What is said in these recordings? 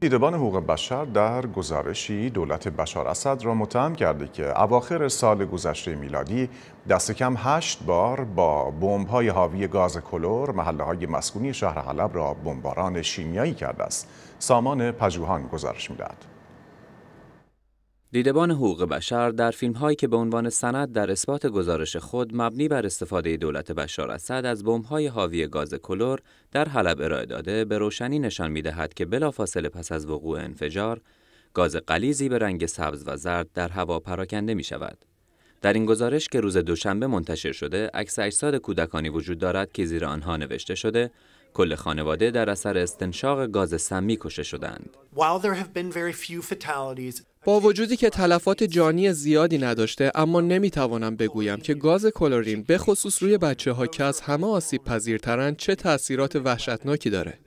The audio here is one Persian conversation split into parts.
دیدبان حقوق بشر در گزارشی دولت بشار اسد را متهم کرده که اواخر سال گذشته میلادی دست کم هشت بار با بمب‌های حاوی گاز کلور محله های مسکونی شهر حلب را بمباران شیمیایی کرده است. سامان پژوهان گزارش میدهد. دیدبان حقوق بشر در فیلم هایی که به عنوان سند در اثبات گزارش خود مبنی بر استفاده دولت بشار اسد از بمب های حاوی گاز کلور در حلب ارائه داده به روشنی نشان می دهد که بلافاصله پس از وقوع انفجار گاز قلیزی به رنگ سبز و زرد در هوا پراکنده می شود. در این گزارش که روز دوشنبه منتشر شده، عکس اجساد کودکانی وجود دارد که زیر آنها نوشته شده کل خانواده در اثر استنشاق گاز سمی کشته شدند. با وجودی که تلفات جانی زیادی نداشته اما نمیتوانم بگویم که گاز کلورین به خصوص روی بچه ها که از همه آسیب پذیرترند چه تاثیرات وحشتناکی داره.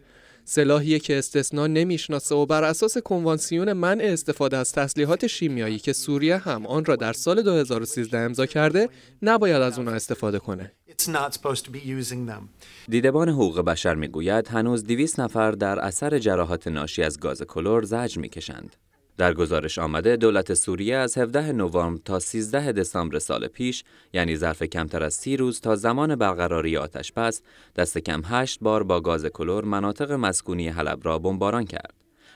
سلاحیه که استثنا نمیشناسه و بر اساس کنوانسیون منع استفاده از تسلیحات شیمیایی که سوریه هم آن را در سال 2013 امضا کرده نباید از اونها استفاده کنه. it's دیدبان حقوق بشر میگوید هنوز 200 نفر در اثر جراحات ناشی از گاز کلور زجر میکشند. در گزارش آمده دولت سوریه از 17 نوامبر تا 13 دسامبر سال پیش یعنی ظرف کمتر از سی روز تا زمان برقراری آتش بس دست کم 8 بار با گاز کلور مناطق مسکونی حلب را بمباران کرد.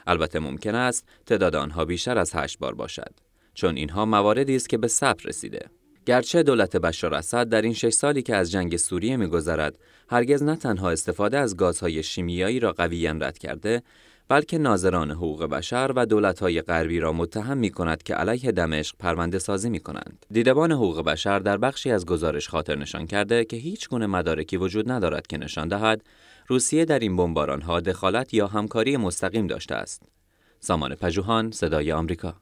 البته ممکن است تعداد آنها بیشتر از 8 بار باشد چون اینها مواردی است که به ثبت رسیده. گرچه دولت بشار اسد در این شش سالی که از جنگ سوریه میگذرد هرگز نه تنها استفاده از گازهای شیمیایی را قویا رد کرده بلکه ناظران حقوق بشر و دولتهای غربی را متهم می کند که علیه دمشق پرونده سازی می کنند. دیدبان حقوق بشر در بخشی از گزارش خاطر نشان کرده که هیچ گونه مدارکی وجود ندارد که نشان دهد روسیه در این بمباران ها دخالت یا همکاری مستقیم داشته است. سامان پژوهان صدای آمریکا